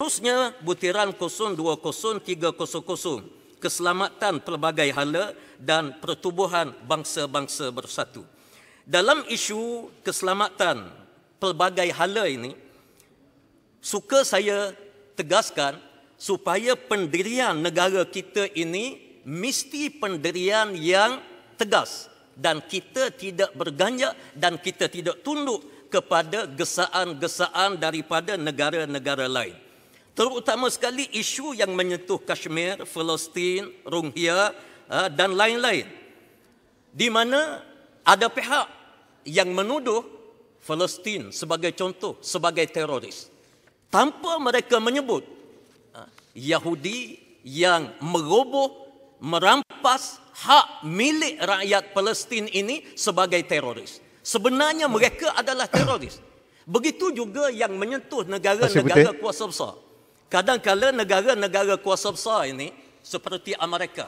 Terusnya butiran 02030 keselamatan pelbagai hala dan pertubuhan bangsa-bangsa bersatu. Dalam isu keselamatan pelbagai hala ini, suka saya tegaskan supaya pendirian negara kita ini mesti pendirian yang tegas dan kita tidak berganjak dan kita tidak tunduk kepada gesaan-gesaan daripada negara-negara lain terutama sekali isu yang menyentuh Kashmir, Palestin, Rohingya ah, dan lain-lain. Di mana ada pihak yang menuduh Palestin sebagai contoh sebagai teroris. Tanpa mereka menyebut ah, Yahudi yang meroboh merampas hak milik rakyat Palestin ini sebagai teroris. Sebenarnya mereka adalah teroris. Begitu juga yang menyentuh negara-negara kuasa besar kadang-kadang negara-negara kuasa besar ini seperti Amerika.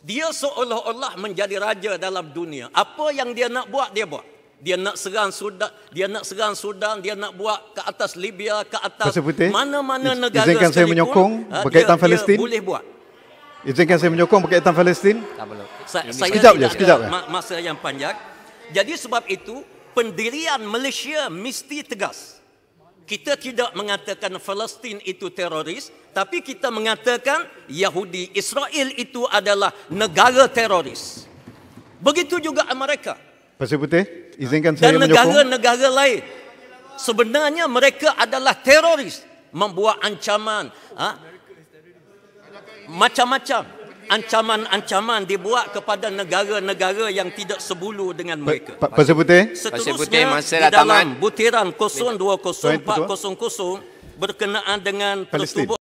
Dia seolah-olah menjadi raja dalam dunia. Apa yang dia nak buat, dia buat. Dia nak serang Sudan, dia nak serang Sudan, dia nak buat ke atas Libya, ke atas mana-mana negara sekalipun. Izinkan saya menyokong eh, berkaitan Palestin. Dia boleh buat. Izinkan saya menyokong berkaitan Palestin. Tak perlu. saya sekejap je, sekejap ma- Masa yang panjang. Jadi sebab itu, pendirian Malaysia mesti tegas. Kita tidak mengatakan Palestin itu teroris, tapi kita mengatakan Yahudi Israel itu adalah negara teroris. Begitu juga Amerika. Pasir Putih, izinkan saya menyokong. Dan negara-negara lain. Sebenarnya mereka adalah teroris. Membuat ancaman. Ha? Macam-macam ancaman-ancaman dibuat kepada negara-negara yang tidak sebulu dengan mereka. Pak Pasir Putih? Seterusnya, Putih, masa di dalam butiran 020400 berkenaan dengan pertubuhan.